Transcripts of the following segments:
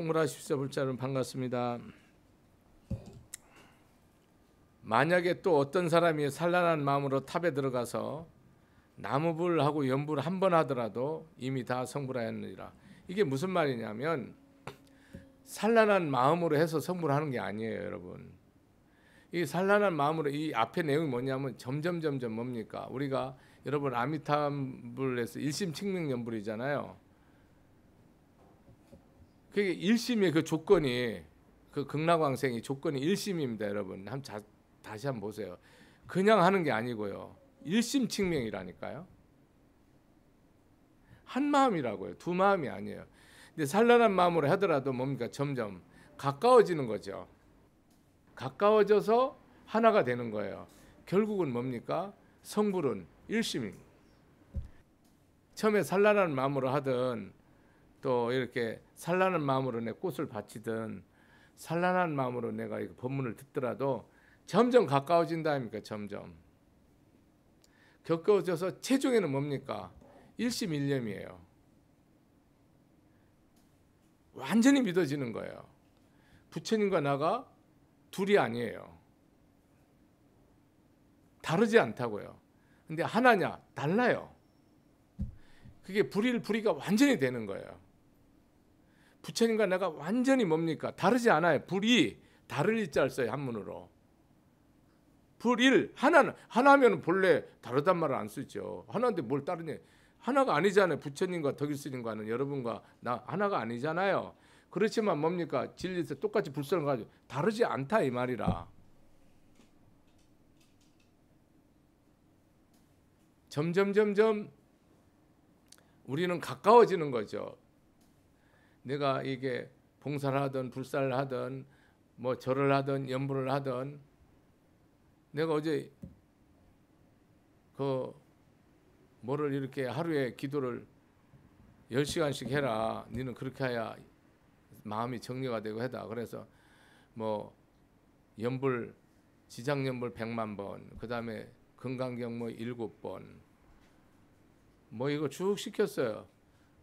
성물하십시오 자여 반갑습니다. 만약에 또 어떤 사람이 산란한 마음으로 탑에 들어가서 나무불하고 연불 한번 하더라도 이미 다 성불하였느니라. 이게 무슨 말이냐면 산란한 마음으로 해서 성불하는 게 아니에요, 여러분. 이 산란한 마음으로 이 앞에 내용이 뭐냐면 점점 점점 뭡니까? 우리가 여러분 아미타불에서 일심칙명연불이잖아요. 그게 1심의 그 조건이 그 극락왕생이 조건이 1심입니다, 여러분. 한 자, 다시 한번 보세요. 그냥 하는 게 아니고요. 1심 측명이라니까요. 한 마음이라고요. 두 마음이 아니에요. 근데 산란한 마음으로 하더라도 뭡니까? 점점 가까워지는 거죠. 가까워져서 하나가 되는 거예요. 결국은 뭡니까? 성불은 일심입니다 처음에 산란한 마음으로 하든 또 이렇게 산란한 마음으로 내 꽃을 바치든 산란한 마음으로 내가 이 법문을 듣더라도 점점 가까워진다 아닙니까? 점점. 겪어져서 최종에는 뭡니까? 일심일념이에요. 완전히 믿어지는 거예요. 부처님과 나가 둘이 아니에요. 다르지 않다고요. 근데 하나냐? 달라요. 그게 불일 불이가 완전히 되는 거예요. 부처님과 내가 완전히 뭡니까? 다르지 않아요. 불이 다를 일자를 써요. 한문으로. 불일 하나는 하나면 본래 다르단 말을 안 쓰죠. 하나인데 뭘 다르냐? 하나가 아니잖아요. 부처님과 덕일스님과는 여러분과 나 하나가 아니잖아요. 그렇지만 뭡니까? 진리에서 똑같이 불선을 가지고 다르지 않다 이 말이라. 점점 점점 우리는 가까워지는 거죠. 내가 이게 봉사를 하든 불사를 하든 뭐 절을 하든 연불을 하든 내가 어제 그 뭐를 이렇게 하루에 기도를 10시간씩 해라. 너는 그렇게 해야 마음이 정리가 되고 해다. 그래서 뭐 연불 지장 연불 100만 번. 그다음에 건강 경모 뭐 7번. 뭐 이거 쭉 시켰어요.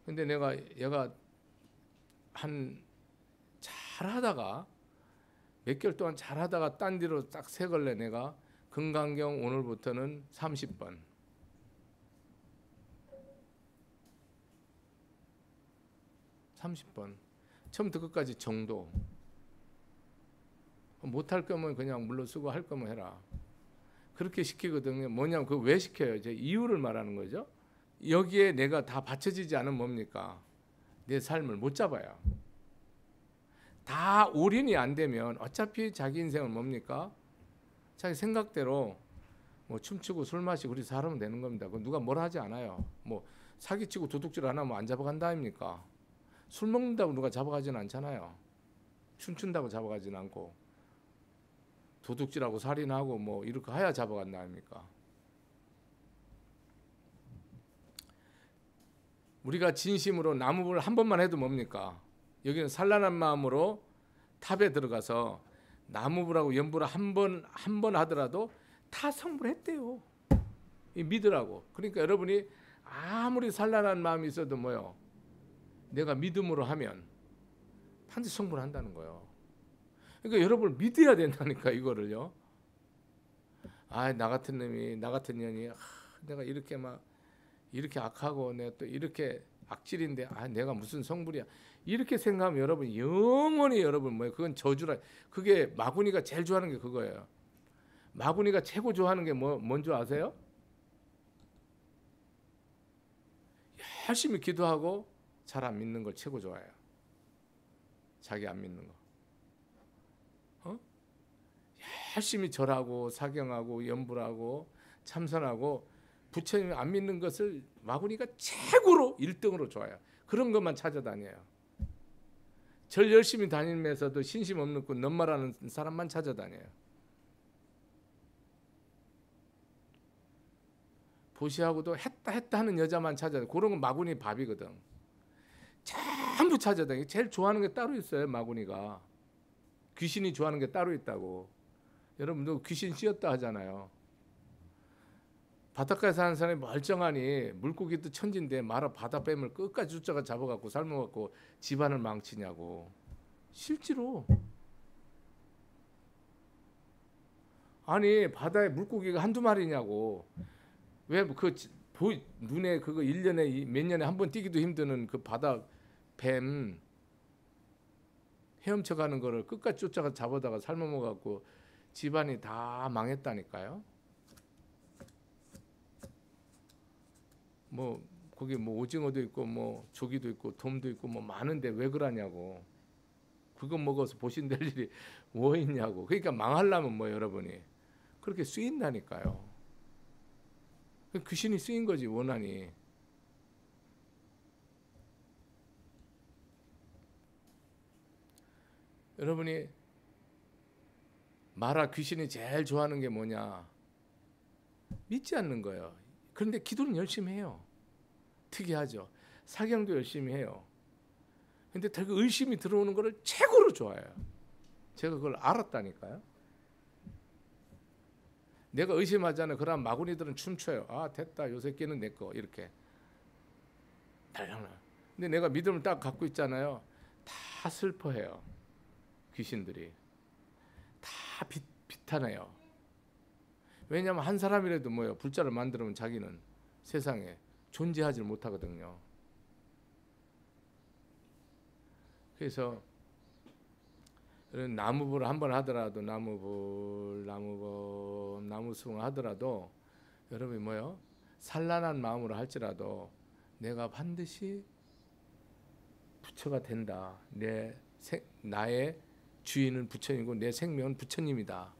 근데 내가 얘가 한 잘하다가 몇 개월 동안 잘하다가 딴뒤로딱세 걸레 내가 금강경 오늘부터는 30번 3 0번 처음부터 끝까지 정도. 못할 거면 그냥 물러서고할 거면 해라. 그렇게 시키거든요. 뭐냐면 그왜 시켜요? 이제 이유를 말하는 거죠. 여기에 내가 다 받쳐지지 않으면 뭡니까? 내 삶을 못 잡아요. 다 올인이 안 되면 어차피 자기 인생은 뭡니까? 자기 생각대로 뭐 춤추고 술 마시고 우리 사람은 되는 겁니다. 그 누가 뭘 하지 않아요. 뭐 사기치고 도둑질 안 하면 안 잡아간다 아닙니까? 술 먹는다고 누가 잡아가지는 않잖아요. 춤춘다고 잡아가지는 않고 도둑질하고 살인하고 뭐 이렇게 하야 잡아간다 아닙니까? 우리가 진심으로 나무를 한 번만 해도 뭡니까? 여기는 산란한 마음으로 탑에 들어가서 나무부라고 연부를 한번 한 번 하더라도 다 성불했대요. 믿으라고. 그러니까 여러분이 아무리 산란한 마음이 있어도 뭐요? 내가 믿음으로 하면 반드시 성불한다는 거예요. 그러니까 여러분 믿어야 된다니까 이거를요. 아, 나 같은 놈이 나 같은 년이 아, 내가 이렇게 막 이렇게 악하고 내가 또 이렇게 악질인데 아 내가 무슨 성불이야 이렇게 생각하면 여러분 영원히 여러분 뭐 그건 저주라 그게 마구니가 제일 좋아하는 게 그거예요 마구니가 최고 좋아하는 게 뭐, 뭔지 아세요? 열심히 기도하고 잘 안 믿는 걸 최고 좋아해요 자기 안 믿는 거 어? 열심히 절하고 사경하고 염불하고 참선하고 부처님 안 믿는 것을 마구니가 최고로 1등으로 좋아요. 그런 것만 찾아다녀요. 절 열심히 다니면서도 신심 없는 꾼 넘마라는 사람만 찾아다녀요. 보시하고도 했다 했다 하는 여자만 찾아다 그런 건 마구니 밥이거든. 전부 찾아다니 제일 좋아하는 게 따로 있어요 마구니가 귀신이 좋아하는 게 따로 있다고 여러분도 귀신 씌었다 하잖아요 바닷가에 사는 사람이 멀쩡하니 물고기도 천진데 말아 바다 뱀을 끝까지 쫓아가 잡아갖고 삶아갖고 집안을 망치냐고 실제로 아니 바다에 물고기가 한두 마리냐고 왜 그 눈에 그거 1년에 몇 년에 한 번 뛰기도 힘드는 그 바다 뱀 헤엄쳐 가는 거를 끝까지 쫓아가 잡아다가 삶아먹어갖고 집안이 다 망했다니까요 뭐 거기 뭐 오징어도 있고 뭐 조기도 있고 돔도 있고 뭐 많은데 왜 그러냐고. 그거 먹어서 보신될 일이 뭐 있냐고. 그러니까 망하려면 뭐 여러분이 그렇게 쓰인다니까요. 그 귀신이 쓰인 거지 원한이. 여러분이 마라 귀신이 제일 좋아하는 게 뭐냐? 믿지 않는 거예요. 그런데 기도는 열심히 해요. 특이하죠. 사경도 열심히 해요. 근데 되게 그 의심이 들어오는 거를 최고로 좋아해요. 제가 그걸 알았다니까요. 내가 의심하잖아요. 그럼 마구니들은 춤춰요. 아 됐다. 요새 끼는 내 거. 이렇게. 달려나. 근데 내가 믿음을 딱 갖고 있잖아요. 다 슬퍼해요. 귀신들이. 다 비, 비탄해요. 왜냐하면 한 사람이라도 뭐요 불자를 만들면 자기는 세상에 존재하지 못하거든요. 그래서 나무불 한번 하더라도 나무불, 나무범, 나무숭 하더라도 여러분이 뭐요? 산란한 마음으로 할지라도 내가 반드시 부처가 된다. 내 생, 나의 주인은 부처님이고 내 생명은 부처님이다.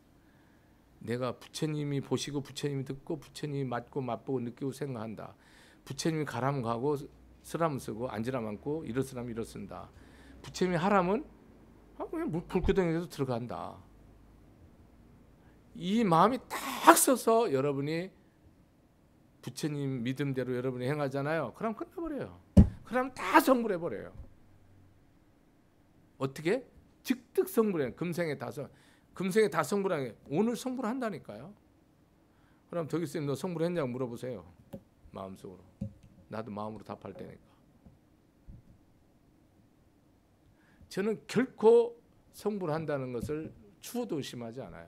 내가 부처님이 보시고 부처님이 듣고 부처님이 맞고 맛보고 느끼고 생각한다. 부처님이 가라면 가고 쓰라면 쓰고 앉으라면 앉고 이럴 사람 이럴 쓴다. 부처님이 하라면 아, 그냥 불구덩이에서 들어간다. 이 마음이 딱 써서 여러분이 부처님 믿음대로 여러분이 행하잖아요. 그럼 끝나버려요. 그럼 다 성불해버려요. 어떻게? 즉득 성불해. 금생에 다성. 금생에 다 성불하게 오늘 성불한다니까요. 그럼 도기스너 성불했냐고 물어보세요. 마음속으로. 나도 마음으로 답할 때니까. 저는 결코 성불한다는 것을 추호도 의심하지 않아요.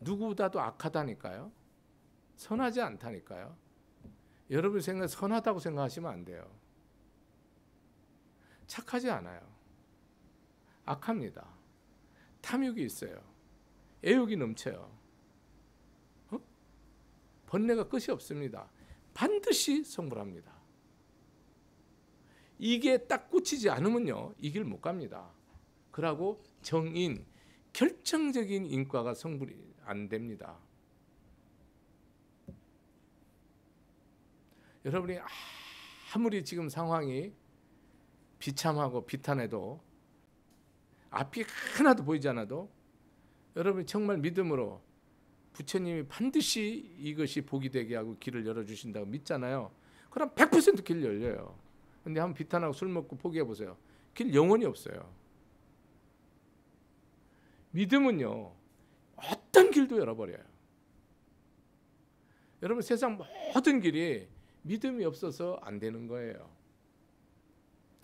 누구보다도 악하다니까요. 선하지 않다니까요. 여러분 생각 선하다고 생각하시면 안 돼요. 착하지 않아요. 악합니다. 탐욕이 있어요. 애욕이 넘쳐요. 어? 번뇌가 끝이 없습니다. 반드시 성불합니다. 이게 딱 꽂히지 않으면요. 이 길 못 갑니다. 그러고 정인, 결정적인 인과가 성불이 안 됩니다. 여러분이 아무리 지금 상황이 비참하고 비탄해도 앞이 하나도 보이지 않아도 여러분 이 정말 믿음으로 부처님이 반드시 이것이 복이 되게 하고 길을 열어주신다고 믿잖아요. 그럼 100%길 열려요. 근데 한번 비탄하고 술 먹고 포기해 보세요. 길 영원히 없어요. 믿음은요. 어떤 길도 열어버려요. 여러분 세상 모든 길이 믿음이 없어서 안 되는 거예요.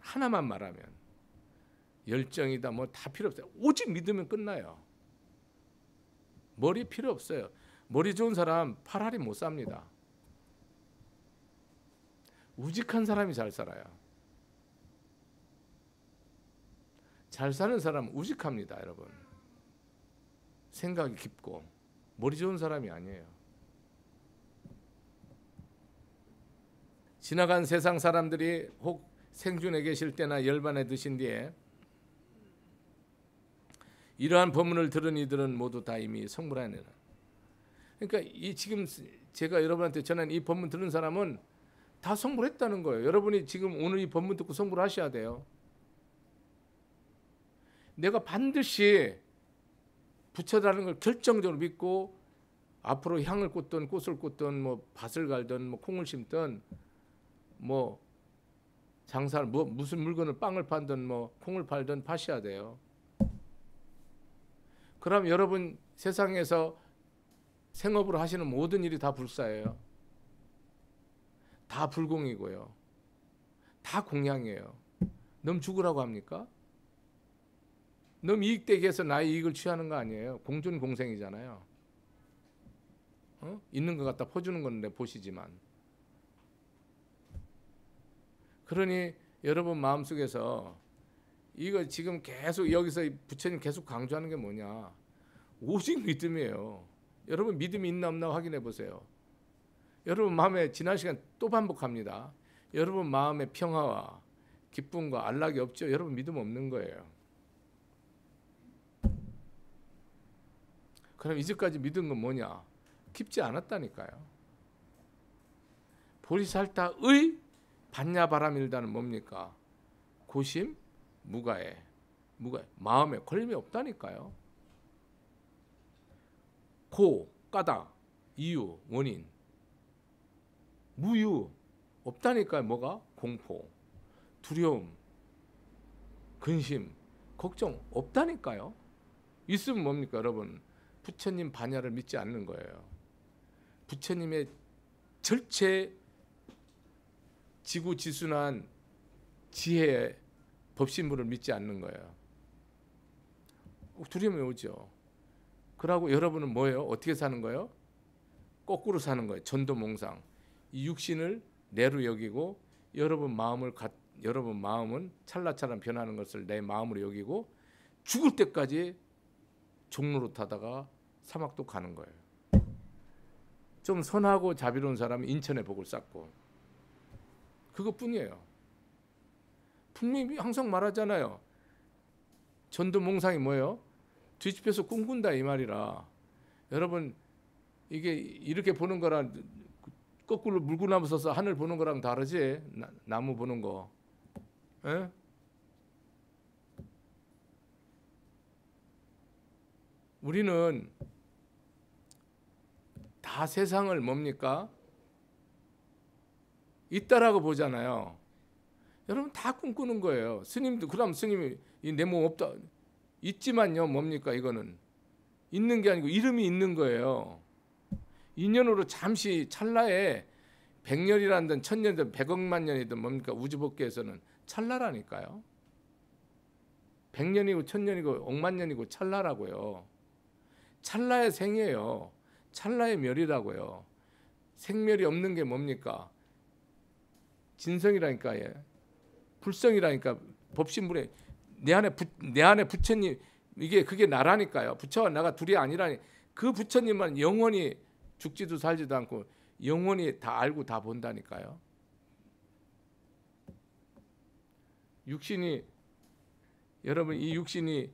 하나만 말하면 열정이다 뭐 다 필요 없어요. 오직 믿으면 끝나요. 머리 필요 없어요. 머리 좋은 사람 팔할이못 삽니다. 우직한 사람이 잘 살아요. 잘 사는 사람 우직합니다, 여러분. 생각이 깊고 머리 좋은 사람이 아니에요. 지나간 세상 사람들이 혹생존에 계실 때나 열반에 드신 뒤에 이러한 법문을 들은 이들은 모두 다 이미 성불하니라. 그러니까 이 지금 제가 여러분한테 전한 이 법문 들은 사람은 다 성불했다는 거예요. 여러분이 지금 오늘 이 법문 듣고 성불하셔야 돼요. 내가 반드시 부처라는 걸 결정적으로 믿고 앞으로 향을 꽂던 꽃을 꽂던 뭐 밭을 갈던 뭐 콩을 심던 뭐 장사를 뭐 무슨 물건을 빵을 팔던 뭐 콩을 팔던 파셔야 돼요. 그럼 여러분 세상에서 생업으로 하시는 모든 일이 다 불사예요. 다 불공이고요. 다 공양이에요. 넌 죽으라고 합니까? 넌이익되게해서 나의 이익을 취하는 거 아니에요. 공존공생이잖아요. 어? 있는 것 같다 퍼주는 건데 보시지만. 그러니 여러분 마음속에서 이거 지금 계속 여기서 부처님 계속 강조하는 게 뭐냐? 오직 믿음이에요. 여러분 믿음이 있나 없나 확인해 보세요. 여러분 마음에 지난 시간 또 반복합니다. 여러분 마음에 평화와 기쁨과 안락이 없죠. 여러분 믿음 없는 거예요. 그럼 이제까지 믿은 건 뭐냐? 깊지 않았다니까요. 보리살타의 반야바람일다는 뭡니까? 고심, 무가에 무가 마음에 걸림이 없다니까요. 고 까다 이유 원인 무유 없다니까요. 뭐가 공포 두려움 근심 걱정 없다니까요. 있으면 뭡니까 여러분 부처님 반야를 믿지 않는 거예요. 부처님의 절체 지구지순한 지혜에 법신물을 믿지 않는 거예요. 두려움이 오죠. 그러고 여러분은 뭐예요? 어떻게 사는 거예요? 거꾸로 사는 거예요. 전도몽상. 이 육신을 내로 여기고 여러분 마음을 가, 여러분 마음은 찰나찰나 변하는 것을 내 마음으로 여기고 죽을 때까지 종로로 타다가 사막도 가는 거예요. 좀 선하고 자비로운 사람은 인천에 복을 쌓고 그것뿐이에요. 분명히 항상 말하잖아요. 전도 몽상이 뭐예요? 뒤집혀서 꿈꾼다 이 말이라. 여러분 이게 이렇게 보는 거랑 거꾸로 물구나무 서서 하늘 보는 거랑 다르지? 나, 무 보는 거. 에? 예? 우리는 다 세상을 뭡니까? 있다라고 보잖아요. 여러분 다 꿈꾸는 거예요. 스님도 그럼 스님이 내 몸 없다 있지만요 뭡니까 이거는 있는 게 아니고 이름이 있는 거예요. 인연으로 잠시 찰나에 백년이라든 천년든 백억만 년이든 뭡니까 우주법계에서는 찰나라니까요. 백년이고 천년이고 억만 년이고 찰나라고요. 찰나의 생이에요. 찰나의 멸이라고요. 생멸이 없는 게 뭡니까? 진성이라니까요. 예. 불성이라니까 법신물에 내 안에 부, 내 안에 부처님 이게 그게 나라니까요. 부처와 나가 둘이 아니라니 그 부처님만 영원히 죽지도 살지도 않고 영원히 다 알고 다 본다니까요. 육신이 여러분 이 육신이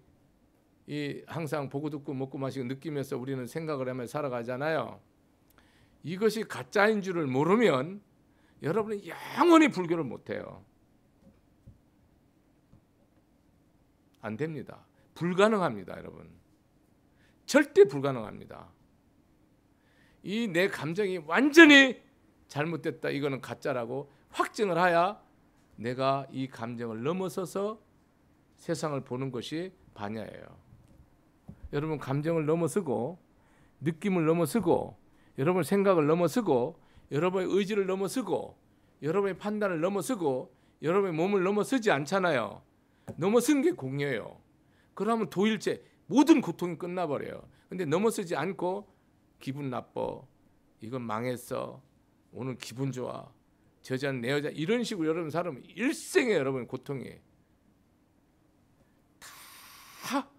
이 항상 보고 듣고 먹고 마시고 느끼면서 우리는 생각을 하며 살아가잖아요. 이것이 가짜인 줄을 모르면 여러분은 영원히 불교를 못해요. 안 됩니다. 불가능합니다, 여러분. 절대 불가능합니다. 이 내 감정이 완전히 잘못됐다. 이거는 가짜라고 확증을 하야 내가 이 감정을 넘어서서 세상을 보는 것이 반야예요. 여러분 감정을 넘어서고 느낌을 넘어서고 여러분 생각을 넘어서고 여러분의 의지를 넘어서고 여러분의 판단을 넘어서고 여러분의 몸을 넘어서지 않잖아요. 넘어선 게 공여예요. 그러면 도일제 모든 고통이 끝나버려요. 근데 넘어서지 않고 기분 나빠. 이건 망했어. 오늘 기분 좋아. 저자는 내 여자 이런 식으로 여러분 사람은 일생에 여러분 고통이 다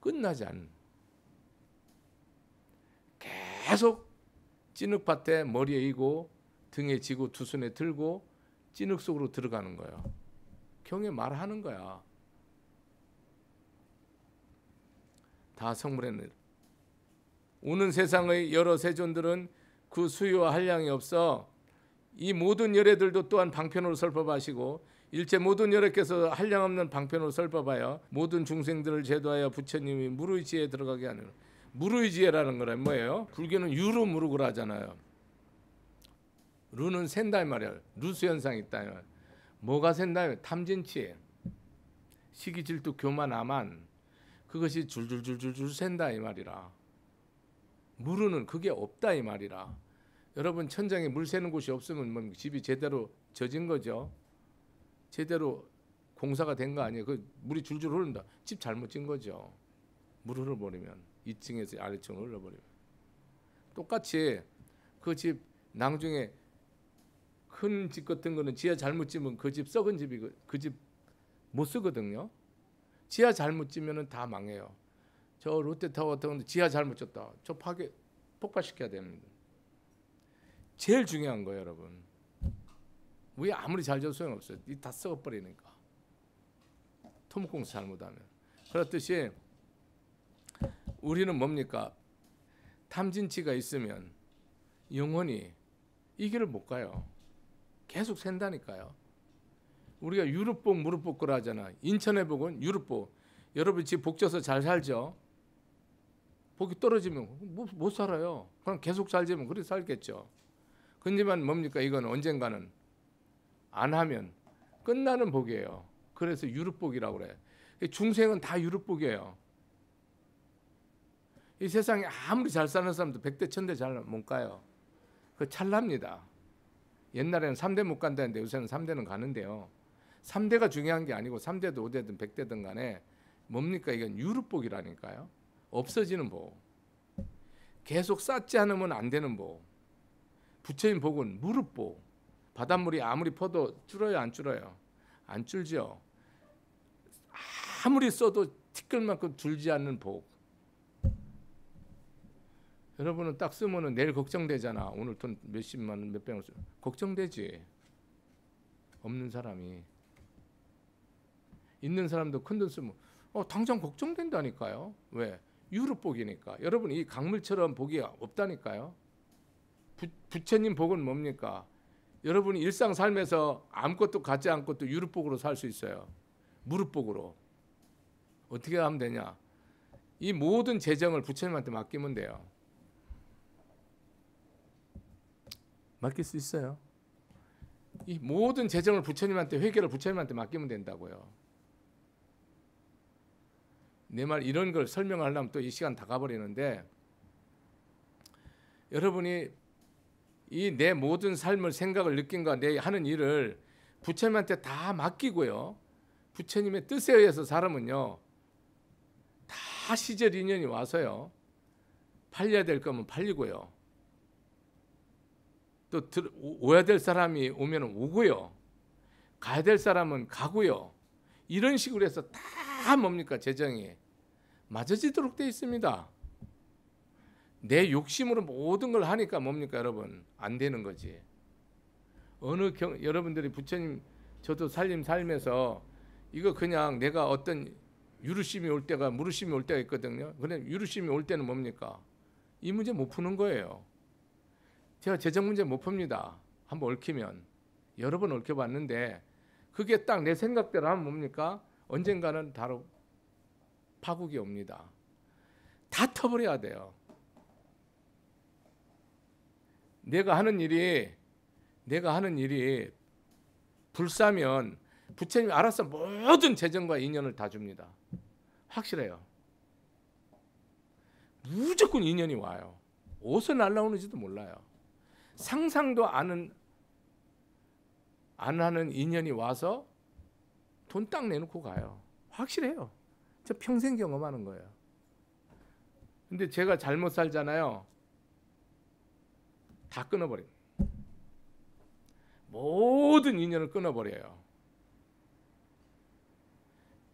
끝나지 않는 계속 찌늑밭에 머리에 이고 등에 지고 두 손에 들고 찌늑 속으로 들어가는 거예요. 경에 말하는 거야. 다 성물했네. 우는 세상의 여러 세존들은 그 수요와 한량이 없어 이 모든 열애들도 또한 방편으로 설법하시고 일체 모든 열애께서 한량없는 방편으로 설법하여 모든 중생들을 제도하여 부처님이 무르의지에 들어가게 하는 무르의지라는 거란 뭐예요? 불교는 유로 무르고 하잖아요. 루는 샌다 말이야. 루스 현상이 있다. 뭐가 샌다요? 탐진치 시기 질투 교만 아만 그것이 줄줄줄줄줄 샌다 이 말이라. 물은 그게 없다 이 말이라. 여러분 천장에 물 새는 곳이 없으면 뭐 집이 제대로 젖은 거죠. 제대로 공사가 된 거 아니에요. 그 물이 줄줄 흐른다. 집 잘못 진 거죠. 물 흘러버리면 2층에서 아래층으로 흘러버리면 똑같이 그집 나중에 큰집 같은 거는 지하 잘못 지면 그 집 썩은 집이 고그 집못 그 쓰거든요. 지하 잘못 지면은 다 망해요. 저 롯데타워 같은 건 지하 잘못 졌다. 저 파괴 폭파시켜야 됩니다. 제일 중요한 거예요, 여러분. 왜 아무리 잘 져도 소용없어요. 이 다 썩어버리니까. 토목공사 잘못하면. 그렇듯이 우리는 뭡니까? 탐진치가 있으면 영원히 이 길을 못 가요. 계속 샌다니까요. 우리가 유럽복 무릎 복구라 하잖아. 인천의 복은 유럽복. 여러분 집 복져서 잘 살죠. 복이 떨어지면 못, 뭐, 못 살아요. 그럼 계속 살지면 그래 살겠죠. 근데만 뭡니까 이건 언젠가는 안 하면 끝나는 복이에요. 그래서 유럽복이라고 그래. 중생은 다 유럽복이에요. 이 세상에 아무리 잘 사는 사람도 백대 천대 잘 못 가요. 그 찰납니다. 옛날에는 3대 못 간다는데 요새는 3대는 가는데요. 3대가 중요한 게 아니고 3대든 5대든 100대든 간에 뭡니까 이건 유류복이라니까요. 없어지는 보 계속 쌓지 않으면 안 되는 보 부처님 복은 무릎 보 바닷물이 아무리 퍼도 줄어요 안 줄어요. 안 줄죠. 아무리 써도 티끌만큼 줄지 않는 복. 여러분은 딱 쓰면은 내일 걱정되잖아. 오늘 돈 몇십만 원, 몇백만 원. 걱정되지. 없는 사람이. 있는 사람도 큰돈 쓰면 어, 당장 걱정된다니까요. 왜? 유럽복이니까. 여러분 이 강물처럼 복이 없다니까요. 부, 부처님 복은 뭡니까? 여러분이 일상 삶에서 아무것도 갖지 않고 또 유럽복으로 살 수 있어요. 무릎복으로. 어떻게 하면 되냐? 이 모든 재정을 부처님한테 맡기면 돼요. 맡길 수 있어요. 이 모든 재정을 부처님한테 회계를 부처님한테 맡기면 된다고요. 내 말 이런 걸 설명하려면 또 이 시간 다 가버리는데 여러분이 이 내 모든 삶을 생각을 느낀과 내 하는 일을 부처님한테 다 맡기고요. 부처님의 뜻에 의해서 사람은요. 다 시절 인연이 와서요. 팔려야 될 거면 팔리고요. 또 들, 오야 될 사람이 오면 오고요. 가야 될 사람은 가고요. 이런 식으로 해서 다 뭡니까 재정이 맞아지도록 돼 있습니다. 내 욕심으로 모든 걸 하니까 뭡니까 여러분 안 되는 거지. 어느 경 여러분들이 부처님 저도 살림 살면서 이거 그냥 내가 어떤 유르심이 올 때가 무르심이 올 때가 있거든요. 그냥 유르심이 올 때는 뭡니까 이 문제 못 푸는 거예요. 제가 재정 문제 못 풉니다. 한번 얽히면 여러 번 얽혀봤는데 그게 딱 내 생각대로 하면 뭡니까? 언젠가는 바로 파국이 옵니다. 다 터버려야 돼요. 내가 하는 일이 내가 하는 일이 불사면 부처님이 알아서 모든 재정과 인연을 다 줍니다. 확실해요. 무조건 인연이 와요. 어디서 날라오는지도 몰라요. 상상도 안은 안 하는 인연이 와서 돈 딱 내놓고 가요. 확실해요. 저 평생 경험하는 거예요. 근데 제가 잘못 살잖아요. 다 끊어버린. 모든 인연을 끊어버려요.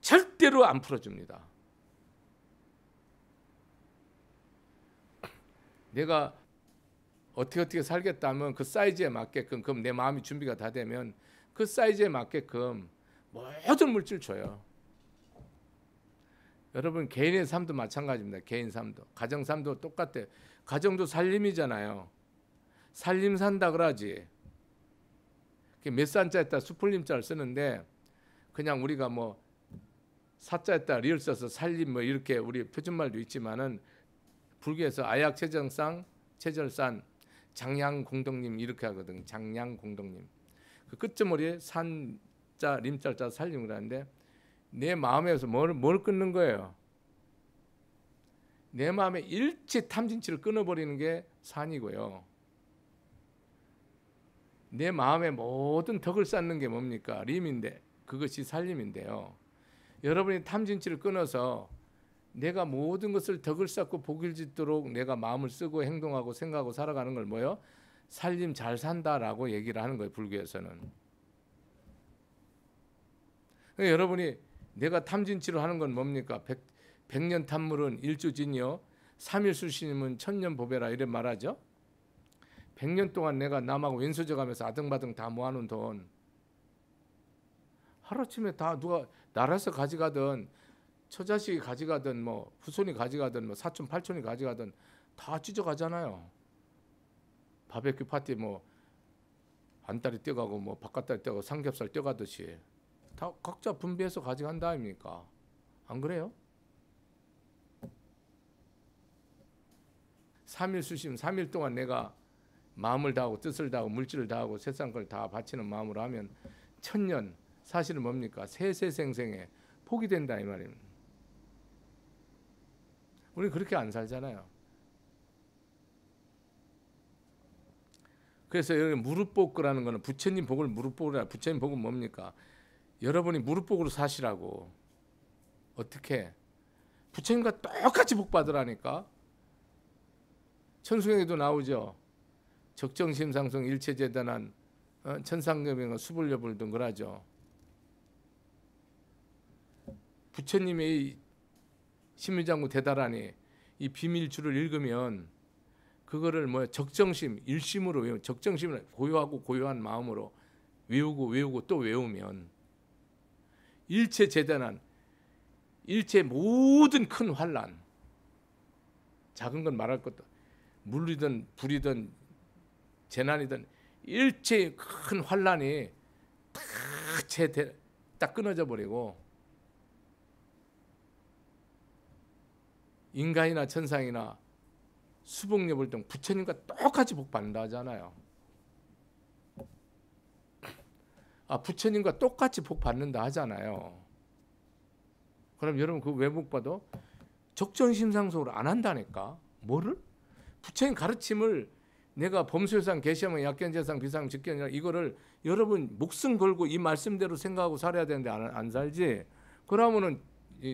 절대로 안 풀어줍니다. 내가 어떻게 어떻게 살겠다면 그 사이즈에 맞게끔 그럼 내 마음이 준비가 다 되면 그 사이즈에 맞게끔 모든 물질 줘요. 여러분 개인의 삶도 마찬가지입니다. 개인 삶도 가정 삶도 똑같아요. 가정도 살림이잖아요. 살림 산다 그러지. 몇 산자에다 수풀림자를 쓰는데 그냥 우리가 뭐 사자에다 리을 써서 살림 뭐 이렇게 우리 표준말도 있지만은 불교에서 아약체정상 체절산 장양공덕님 이렇게 하거든. 장양공덕님. 그 끝머리에 산자 림짤자 살림을 하는데 내 마음에서 뭘, 뭘 끊는 거예요. 내 마음에 일체 탐진치를 끊어버리는 게 산이고요. 내 마음에 모든 덕을 쌓는 게 뭡니까? 림인데 그것이 살림인데요. 여러분이 탐진치를 끊어서 내가 모든 것을 덕을 쌓고 복을 짓도록 내가 마음을 쓰고 행동하고 생각하고 살아가는 걸 뭐요? 살림 잘 산다라고 얘기를 하는 거예요. 불교에서는. 그러니까 여러분이 내가 탐진치로 하는 건 뭡니까? 백, 백년 탐물은 일주진이요. 삼일수신임은 천년 보배라 이래 말하죠. 백년 동안 내가 남하고 왼수저가면서 아등바등 다 모아놓은 돈하루아에다 누가 나라에서 가져가든 처자식이 가져가든 뭐 후손이 가져가든 뭐 사촌 팔촌이 가져가든 다 찢어가잖아요. 바베큐 파티 뭐 안다리 뛰어가고 뭐 바깥다리 뛰어가고 삼겹살 뛰어가듯이 다 각자 분배해서 가져간다 아닙니까? 안 그래요? 3일 수심, 3일 동안 내가 마음을 다하고 뜻을 다하고 물질을 다하고 세상 걸 다 바치는 마음으로 하면 천년 사실은 뭡니까? 세세생생에 포기된다 이 말입니다. 우리 그렇게 안 살잖아요. 그래서 여기 무릎 복구라는 거는 부처님 복을 무릎 복이라 부처님 복은 뭡니까? 여러분이 무릎 복으로 사시라고 어떻게 부처님과 똑같이 복 받으라니까 천수경에도 나오죠. 적정심상송 일체재단한 어, 천상여명과 수불여불 등걸 하죠. 부처님의 신민장구 대다하니이 비밀줄을 읽으면 그거를 뭐 적정심 일심으로 외우 적정심을 고요하고 고요한 마음으로 외우고 외우고 또 외우면 일체 재단한 일체 모든 큰 환란 작은 건 말할 것도 물리든 불이든 재난이든 일체 큰 환란이 딱, 제, 딱 끊어져 버리고 인간이나 천상이나 수복녀불등 부처님과 똑같이 복 받는다 하잖아요. 아 부처님과 똑같이 복 받는다 하잖아요. 그럼 여러분 그 왜복 받아? 적정심상속으안 한다니까. 뭐를? 부처님 가르침을 내가 범수상 계시하면 약견재상 비상 직견이라 이거를 여러분 목숨 걸고 이 말씀대로 생각하고 살아야 되는데 안, 안 살지. 그러면은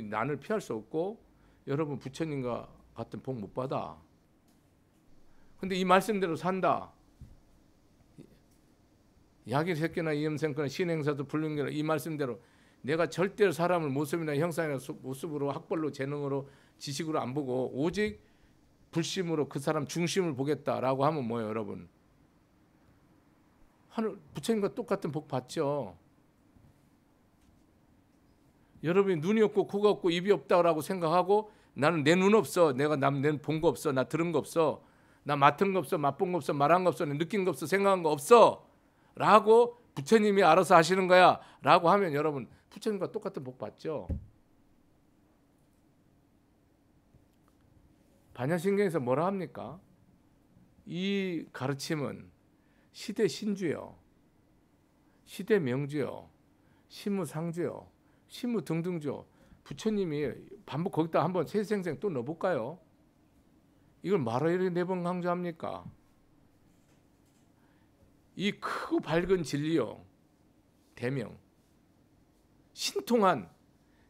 난을 피할 수 없고 여러분 부처님과 같은 복 못 받아. 근데 이 말씀대로 산다. 약일 새끼나 이염생거나 신행사도 불륜계이 말씀대로 내가 절대로 사람을 모습이나 형상이나 모습으로 학벌로 재능으로 지식으로 안 보고 오직 불심으로 그 사람 중심을 보겠다라고 하면 뭐예요 여러분? 하늘 부처님과 똑같은 복 받죠. 여러분이 눈이 없고 코가 없고 입이 없다라고 생각하고 나는 내 눈 없어. 내가 남내본 거 없어. 나 들은 거 없어. 나 맡은 거 없어. 맛본 거 없어. 말한 거 없어. 느낀 거 없어. 생각한 거 없어. 라고 부처님이 알아서 하시는 거야. 라고 하면 여러분 부처님과 똑같은 복 받죠. 반야신경에서 뭐라 합니까? 이 가르침은 시대 신주요. 시대 명주요. 신무 상주요. 신무 등등죠. 주 부처님이 반복 거기다 한 번 세생생 또 넣어볼까요? 이걸 말하려 네번 강조합니까? 이 크고 밝은 진리요 대명 신통한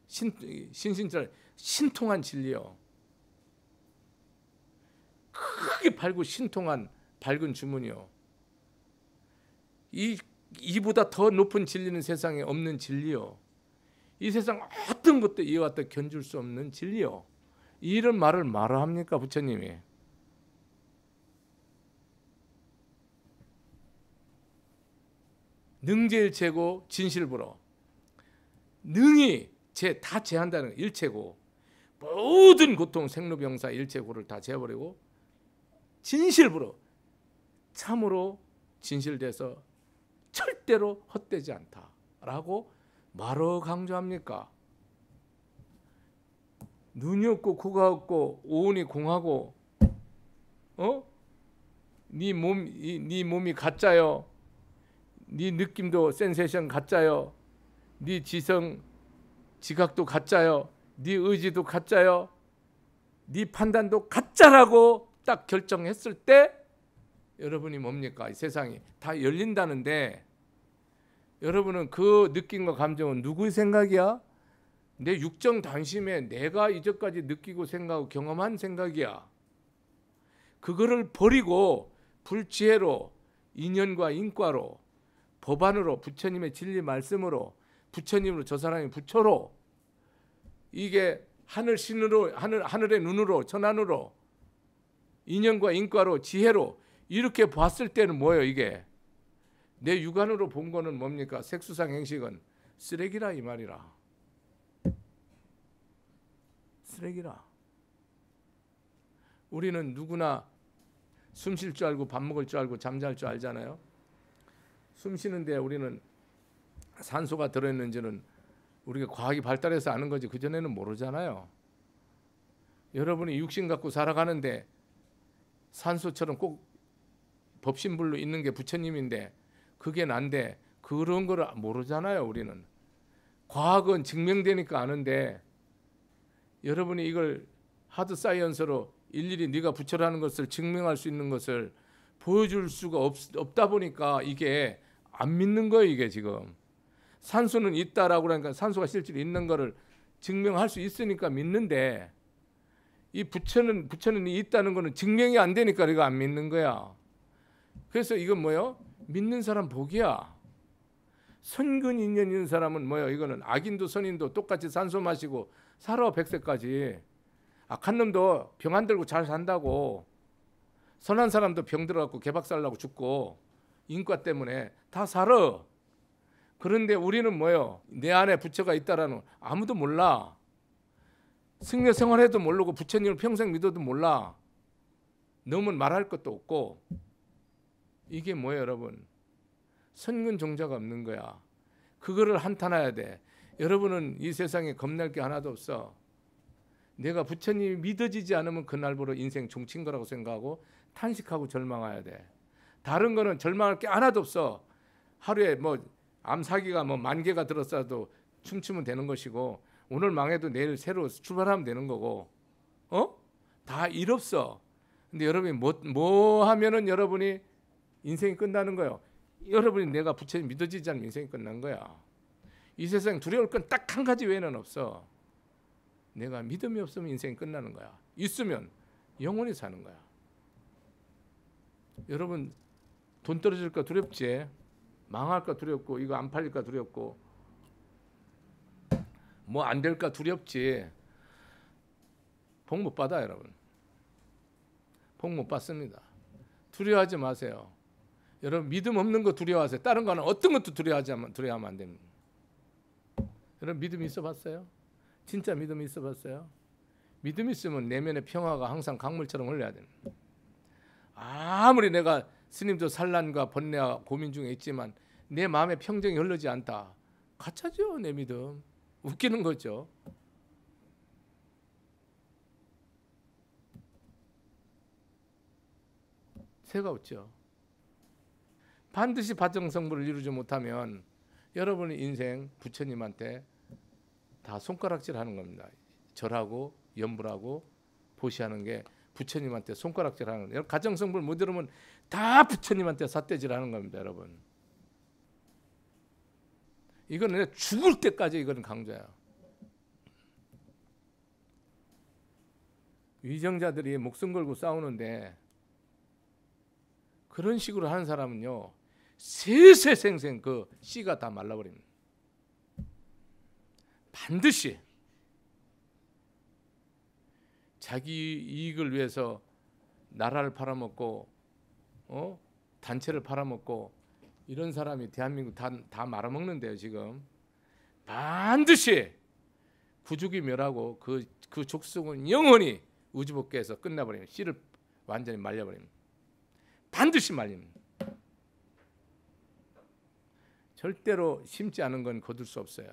신 신신절 신통한 진리요 크게 밝고 신통한 밝은 주문이요 이 이보다 더 높은 진리는 세상에 없는 진리요 이 세상 어떤 것도 이와 같 견줄 수 없는 진리요. 이런 말을 말아 합니까 부처님이? 능제일체고 진실불어 능이 제 다 제한다는 일체고 모든 고통 생로병사 일체고를 다 제어버리고 진실불어 참으로 진실돼서 절대로 헛되지 않다라고 말어 강조합니까? 눈이 없고 코가 없고 오온이 공하고 어? 네 몸, 이, 네 몸이 가짜요. 네 느낌도 센세이션 가짜요. 네 지성 지각도 가짜요. 네 의지도 가짜요. 네 판단도 가짜라고 딱 결정했을 때 여러분이 뭡니까? 이 세상이 다 열린다는데 여러분은 그 느낌과 감정은 누구의 생각이야? 내 육정 단심에 내가 이제까지 느끼고 생각하고 경험한 생각이야. 그거를 버리고 불지혜로 인연과 인과로 법안으로 부처님의 진리 말씀으로 부처님으로 저 사람이 부처로 이게 하늘 신으로 하늘 하늘의 눈으로 천안으로 인연과 인과로 지혜로 이렇게 봤을 때는 뭐예요 이게 내 육안으로 본 거는 뭡니까? 색수상 행식은 쓰레기라 이 말이라. 쓰레기라. 우리는 누구나 숨 쉴 줄 알고 밥 먹을 줄 알고 잠잘 줄 알잖아요. 숨 쉬는데 우리는 산소가 들어있는지는 우리가 과학이 발달해서 아는 거지 그전에는 모르잖아요. 여러분이 육신 갖고 살아가는데 산소처럼 꼭 법신불로 있는 게 부처님인데 그게 난데 그런 걸 모르잖아요, 우리는. 과학은 증명되니까 아는데 여러분이 이걸 하드 사이언스로 일일이 네가 부처라는 것을 증명할 수 있는 것을 보여줄 수가 없, 없다 보니까 이게 안 믿는 거예요, 이게 지금. 산소는 있다라고 하니까 산소가 실제로 있는 거를 증명할 수 있으니까 믿는데 이 부처는 부처는 있다는 거는 증명이 안 되니까 우리가 안 믿는 거야. 그래서 이건 뭐요? 믿는 사람 복이야. 선근 인연 있는 사람은 뭐예 이거는 악인도 선인도 똑같이 산소 마시고 살아 백세까지. 악한 놈도 병 안 들고 잘 산다고. 선한 사람도 병 들어갖고 개박살 나고 죽고 인과 때문에 다 살아. 그런데 우리는 뭐요내 안에 부처가 있다라는 아무도 몰라. 승려 생활해도 모르고 부처님을 평생 믿어도 몰라. 너무 말할 것도 없고 이게 뭐예요, 여러분? 선근 종자가 없는 거야. 그거를 한탄해야 돼. 여러분은 이 세상에 겁날 게 하나도 없어. 내가 부처님이 믿어지지 않으면 그날부로 인생 종친 거라고 생각하고 탄식하고 절망해야 돼. 다른 거는 절망할 게 하나도 없어. 하루에 뭐 암사기가 뭐 만 개가 들었어도 춤추면 되는 것이고 오늘 망해도 내일 새로 출발하면 되는 거고 어? 다 일 없어. 근데 여러분이 뭐, 뭐 하면은 여러분이 인생이 끝나는 거예요. 여러분이 내가 부처님 믿어지지 않으면 인생이 끝난 거야. 이 세상 두려울 건 딱 한 가지 외에는 없어. 내가 믿음이 없으면 인생이 끝나는 거야. 있으면 영원히 사는 거야. 여러분 돈 떨어질까 두렵지, 망할까 두렵고 이거 안 팔릴까 두렵고 뭐 안 될까 두렵지. 복 못 받아 여러분. 복 못 받습니다. 두려워하지 마세요. 여러분 믿음 없는 거 두려워하세요. 다른 거는 어떤 것도 두려워하지 두려워하면 안 됩니다. 여러분 믿음 있어봤어요? 진짜 믿음 있어봤어요? 믿음 있으면 내면의 평화가 항상 강물처럼 흘러야 됩니다. 아무리 내가 스님도 산란과 번뇌와 고민 중에 있지만 내 마음에 평정이 흘러지 않다. 가짜죠 내 믿음. 웃기는 거죠. 새가 웃죠. 반드시 바정 성부를 이루지 못하면 여러분의 인생 부처님한테 다 손가락질하는 겁니다. 절하고 염불하고 보시하는 게 부처님한테 손가락질하는 거예요. 가정 성불 못 이루면 다 부처님한테 삿대질하는 겁니다, 여러분. 이거는 죽을 때까지 이거는 강조해요 위정자들이 목숨 걸고 싸우는데 그런 식으로 하는 사람은요 세세생생 그 씨가 다 말라버립니다. 반드시 자기 이익을 위해서 나라를 팔아먹고 어? 단체를 팔아먹고 이런 사람이 대한민국 다, 다 말아먹는데요 지금 반드시 부족이 멸하고 그, 그 족속은 영원히 우주복귀해서 끝나버립니 씨를 완전히 말려버립니다 반드시 말립니다 절대로 심지 않은 건 거둘 수 없어요.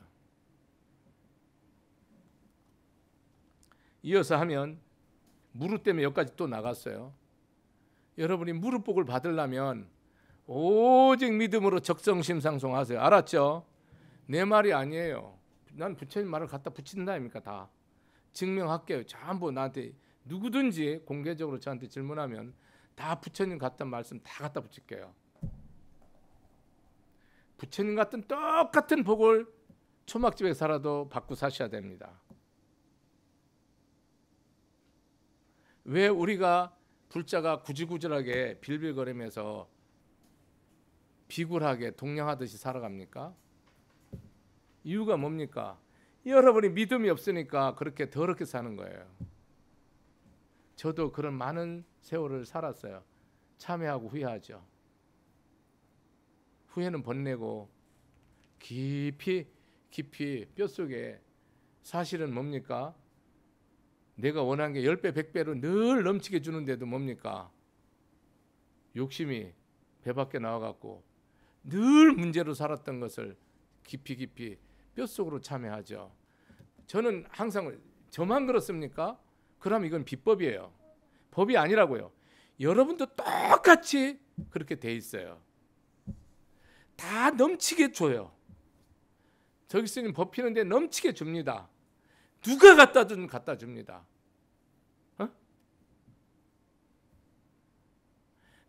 이어서 하면 무릎 때문에 여기까지 또 나갔어요. 여러분이 무릎 복을 받으려면 오직 믿음으로 적성심 상송하세요. 알았죠? 내 말이 아니에요. 난 부처님 말을 갖다 붙인다니까 다 증명할게요. 전부 나한테 누구든지 공개적으로 저한테 질문하면 다 부처님 갖다 말씀 다 갖다 붙일게요. 부처님 같은 똑같은 복을 초막집에 살아도 받고 사셔야 됩니다. 왜 우리가 불자가 구질구질하게 빌빌거리면서 비굴하게 동냥하듯이 살아갑니까? 이유가 뭡니까? 여러분이 믿음이 없으니까 그렇게 더럽게 사는 거예요. 저도 그런 많은 세월을 살았어요. 참회하고 후회하죠. 후회는 번내고 깊이 깊이 뼛속에 사실은 뭡니까? 내가 원한 게 10배, 100배로 늘 넘치게 주는데도 뭡니까? 욕심이 배 밖에 나와갖고 늘 문제로 살았던 것을 깊이 깊이 뼛속으로 참여하죠. 저는 항상 저만 그렇습니까? 그럼 이건 비법이에요. 법이 아니라고요. 여러분도 똑같이 그렇게 돼 있어요. 다 넘치게 줘요. 저기 쓰는 법 피는데 넘치게 줍니다. 누가 갖다 든 갖다 줍니다. 어?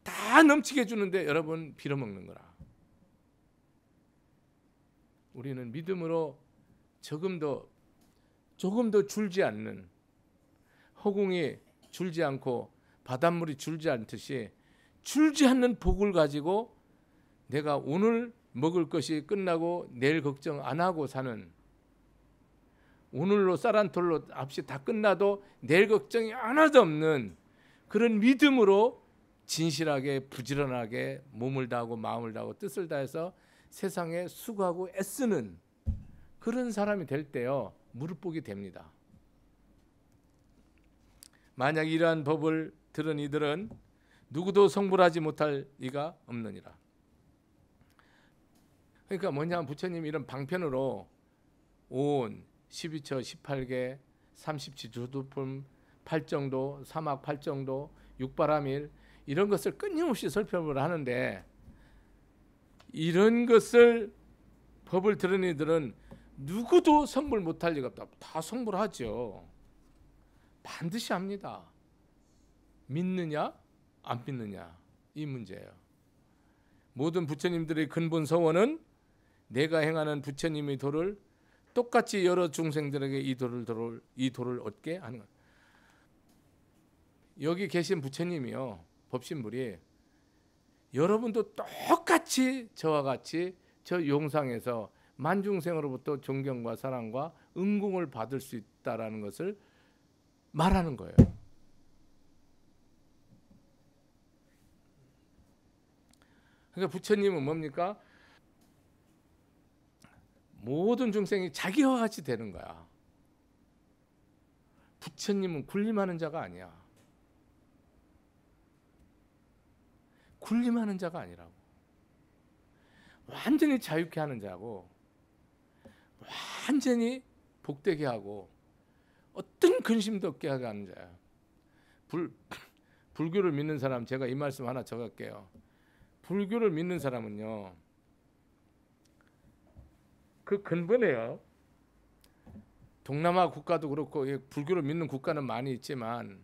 다 넘치게 주는데 여러분 빌어먹는 거라. 우리는 믿음으로 조금 더 조금 더 줄지 않는 허공이 줄지 않고 바닷물이 줄지 않듯이 줄지 않는 복을 가지고 내가 오늘 먹을 것이 끝나고 내일 걱정 안 하고 사는 오늘로 쌀 한 톨로 값이 다 끝나도 내일 걱정이 하나도 없는 그런 믿음으로 진실하게 부지런하게 몸을 다하고 마음을 다하고 뜻을 다해서 세상에 수고하고 애쓰는 그런 사람이 될 때요 무릎복이 됩니다. 만약 이러한 법을 들은 이들은 누구도 성불하지 못할 이가 없느니라. 그러니까 뭐냐면 부처님 이런 방편으로 온 12처 18개 3 7조두품 8정도 사막 8정도 육바라밀 이런 것을 끊임없이 설명을 하는데 이런 것을 법을 들은 이들은 누구도 성불 못할 리가 없다. 다 성불하죠. 반드시 합니다. 믿느냐 안 믿느냐 이 문제예요. 모든 부처님들의 근본 서원은 내가 행하는 부처님의 도를 똑같이 여러 중생들에게 이 도를, 도를 이 도를 얻게 하는 것. 여기 계신 부처님이요. 법신물이 여러분도 똑같이 저와 같이 저 용상에서 만중생으로부터 존경과 사랑과 응궁을 받을 수 있다라는 것을 말하는 거예요. 그러니까 부처님은 뭡니까? 모든 중생이 자기와 같이 되는 거야. 부처님은 군림하는 자가 아니야. 군림하는 자가 아니라고. 완전히 자유케 하는 자고, 완전히 복되게 하고, 어떤 근심도 없게 하는 자야. 불, 불교를 믿는 사람, 제가 이 말씀 하나 적을게요. 불교를 믿는 사람은요, 그 근본에요. 동남아 국가도 그렇고 예, 불교를 믿는 국가는 많이 있지만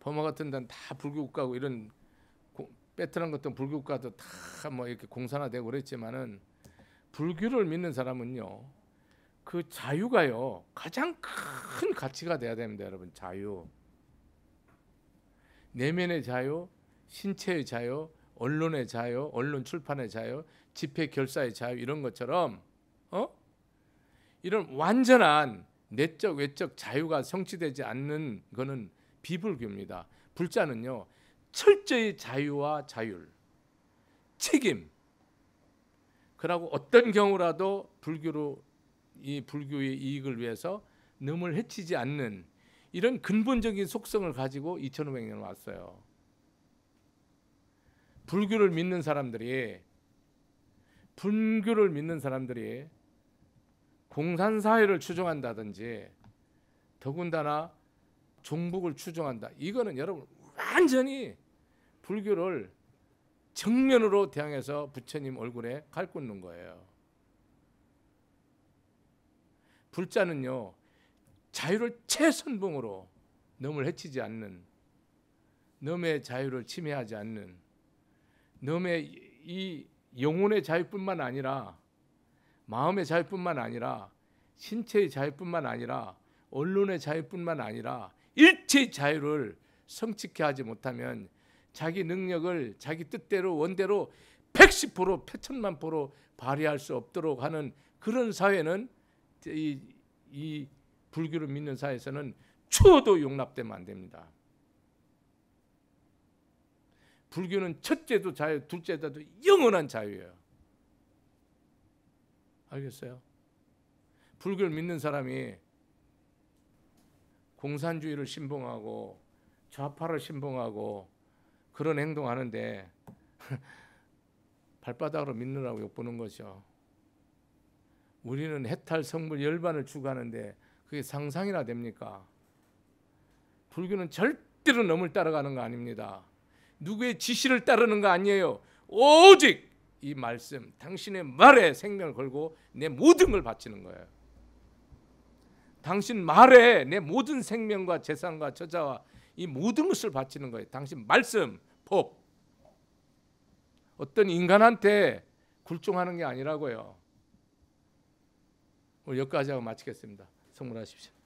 버마 같은 데는 다 불교 국가고 이런 베트남 같은 불교 국가도 다 뭐 이렇게 공산화되고 그랬지만은 불교를 믿는 사람은요 그 자유가요 가장 큰 가치가 돼야 됩니다 여러분 자유 내면의 자유 신체의 자유 언론의 자유 언론 출판의 자유 집회 결사의 자유 이런 것처럼 어? 이런 완전한 내적 외적 자유가 성취되지 않는 것은 비불교입니다. 불자는요. 철저히 자유와 자율, 책임. 그러고 어떤 경우라도 불교로 이 불교의 이익을 위해서 넘을 해치지 않는 이런 근본적인 속성을 가지고 2,500년 왔어요. 불교를 믿는 사람들이 불교를 믿는 사람들이 공산사회를 추종한다든지 더군다나 종북을 추종한다. 이거는 여러분 완전히 불교를 정면으로 대항해서 부처님 얼굴에 갈꽂는 거예요. 불자는요. 자유를 최선봉으로 넘을 해치지 않는 넘의 자유를 침해하지 않는 넘의 이 영혼의 자유뿐만 아니라 마음의 자유뿐만 아니라 신체의 자유뿐만 아니라 언론의 자유뿐만 아니라 일체의 자유를 성취케 하지 못하면 자기 능력을 자기 뜻대로 원대로 110% 패천만 포로 발휘할 수 없도록 하는 그런 사회는 이, 이 불교를 믿는 사회에서는 추워도 용납되면 안 됩니다. 불교는 첫째도 자유, 둘째도 영원한 자유예요. 알겠어요? 불교를 믿는 사람이 공산주의를 신봉하고 좌파를 신봉하고 그런 행동하는데 발바닥으로 믿느라고 욕보는 거죠. 우리는 해탈 성물 열반을 추구하는데 그게 상상이나 됩니까? 불교는 절대로 넘을 따라가는 거 아닙니다. 누구의 지시를 따르는 거 아니에요. 오직 이 말씀, 당신의 말에 생명을 걸고 내 모든 걸 바치는 거예요. 당신 말에 내 모든 생명과 재산과 저자와 이 모든 것을 바치는 거예요. 당신 말씀, 법. 어떤 인간한테 굴종하는 게 아니라고요. 오늘 여기까지 하고 마치겠습니다. 성문하십시오.